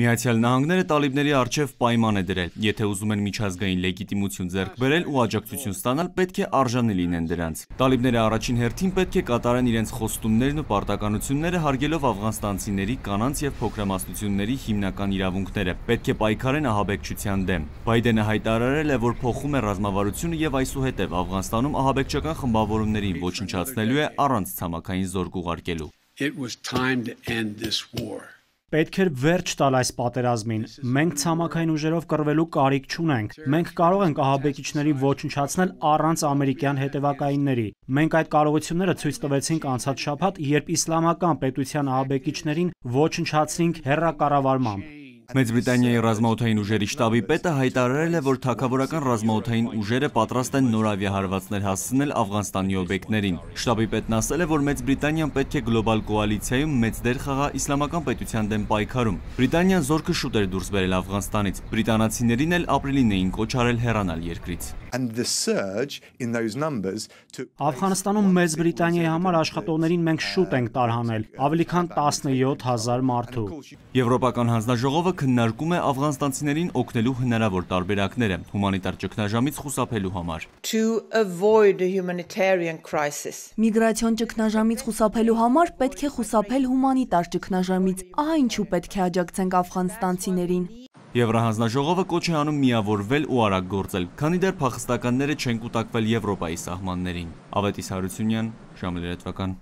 Միացյալ Նահանգները տալիբների արչև պայման է դրել, եթե ուզում են միջազգային լեգիտիմություն ձեռք բերել ու աջակցություն ստանալ, պետք է արժանի լինեն դրանց։ Տալիբները առաջին հերթին պետք է կատարեն իրենց խոստումներն ու պարտականությունները հարգելով աֆղանստանցիների կանանց եւ փոքրամասնությունների հիմնական իրավունքները։ Պետք է պայքարեն ահաբեկչության դեմ։ Բայդենը հայտարարել է, որ փոխում է ռազմավարությունը եւ այսուհետեւ Աֆղանստանում ահաբեկչական խմբավորումներին ոչնչացնելու է առանց ցամաքային զորք ուղարկելու։ It was time to end this war. Պետք էր վերջ տալ այս պատերազմին։ Մենք ցամաքային ուժերով կռվելու կարիք չունենք։ Մենք կարող ենք ահաբեկիչների ոչնչացնել առանց ամերիկյան հետևակայինների։ Մենք այդ կարողությունները ցույց տվեցինք անցած շաբաթ, երբ իսլամական պետության ահաբեկիչներին ոչնչացրինք հերրակառավարմամբ։ Մեծ Բրիտանիայի ռազմաօթային ուժերի շտաբի պետը հայտարարել է, որ թակավորական ռազմաօթային ուժերը պատրաստ են նոր ավիահարվածներ հասցնել Աֆղանստանի օբյեկտներին։ Շտաբի պետն ասել է, որ Մեծ Բրիտանիան պետք է գլոբալ կոալիցիայում մեծ դեր խաղա իսլամական պետության դեմ պայքարում։ Բրիտանիան զորքը շուտ էր դուրս բերել Աֆղանստանից։ Բրիտանացիներին էլ ապրիլին էին կոչ արել հեռանալ երկրից։ Աֆղանստանում Մեծ Բրիտանիայի համար աշխատողներին մենք շուտ ենք տարհանել, ավելի քան 17000 մարդու։ Եվրոպական հանձնաժողովը քննարկում է աֆղանստանցիներին օգնելու հնարավոր տարբերակները հումանիտար ճգնաժամից խուսափելու համար։ Միգրացիոն ճգնաժամից խուսափելու համար պետք է խուսափել հումանիտար ճգնաժամից։ Ահա ինչու պետք է աջակցենք աֆղանստանցիներին։ Եվրահանձնաժողովը կոչ է անում միավորվել ու արագ գործել, քանի դեռ փախստականները չեն կուտակվել Եվրոպայի սահմաններին։ Ավետիս Հարությունյան, ժամլերատվական